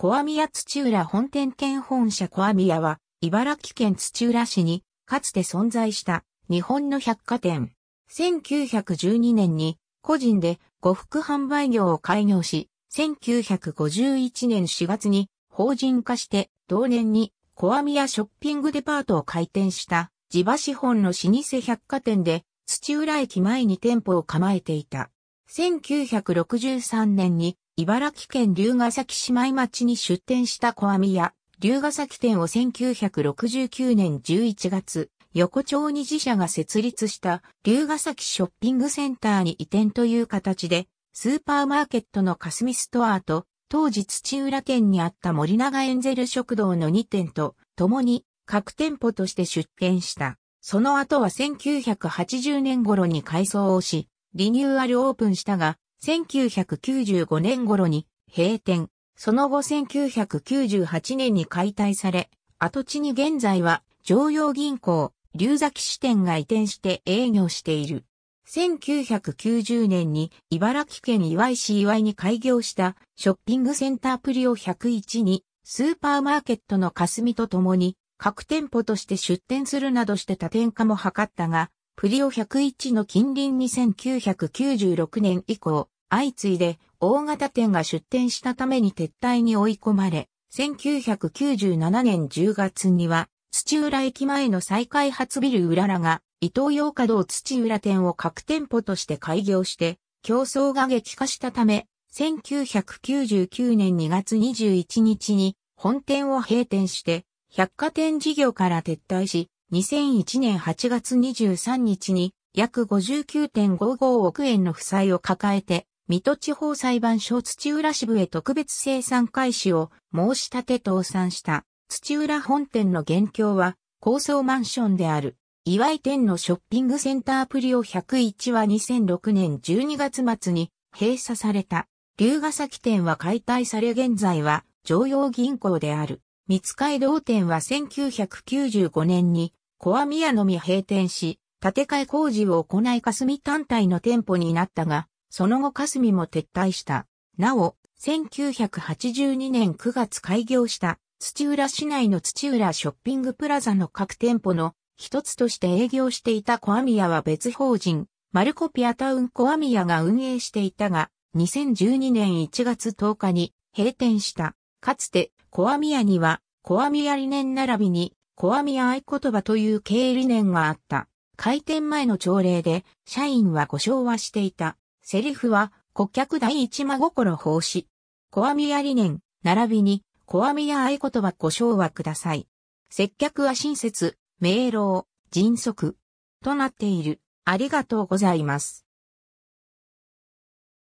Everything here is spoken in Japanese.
コアミヤ土浦本店兼本社コアミヤは、茨城県土浦市に、かつて存在した日本の百貨店。1912年に、個人で呉服販売業を開業し、1951年4月に法人化して、同年にコアミヤショッピングデパートを開店した地場資本の老舗百貨店で土浦駅前に店舗を構えていた。1963年に茨城県龍ヶ崎姉妹町に出店した小網屋、龍ヶ崎店を1969年11月、横丁に自社が設立した龍ヶ崎ショッピングセンターに移転という形で、スーパーマーケットの霞ストアと、当時土浦県にあった森永エンゼル食堂の2店と、共に各店舗として出店した。その後は1980年頃に改装をし、リニューアルオープンしたが、1995年頃に閉店、その後1998年に解体され、跡地に現在は常用銀行、龍崎支店が移転して営業している。1990年に茨城県岩井市岩井に開業したショッピングセンタープリオ101にスーパーマーケットの霞とともに各店舗として出店するなどして多店化も図ったがプリオ101の近隣に1996年以降、相次いで大型店が出店したために撤退に追い込まれ、1997年10月には土浦駅前の再開発ビルうららが東洋華堂土浦店を各店舗として開業して競争が激化したため、1999年2月21日に本店を閉店して百貨店事業から撤退し、2001年8月23日に約59.55億円の負債を抱えて、水戸地方裁判所土浦支部へ特別生産開始を申し立て倒産した土浦本店の現況は高層マンションである岩井店のショッピングセンタープリオ101は2006年12月末に閉鎖された。龍ヶ崎店は解体され現在は常用銀行である。三街道店は1995年にコア屋のみ閉店し、建て替え工事を行い霞単体の店舗になったが、その後霞も撤退した。なお、1982年9月開業した土浦市内の土浦ショッピングプラザの各店舗の一つとして営業していたコアミは別法人、マルコピアタウンコアミが運営していたが、2012年1月10日に閉店した。かつてコアミにはコアミ理念並びに小網合言葉という経営理念があった。開店前の朝礼で、社員は故障はしていた。セリフは、顧客第一真心奉仕。小網屋理念、並びに、小網屋合言葉故障はください。接客は親切、明朗、迅速。となっている。ありがとうございます。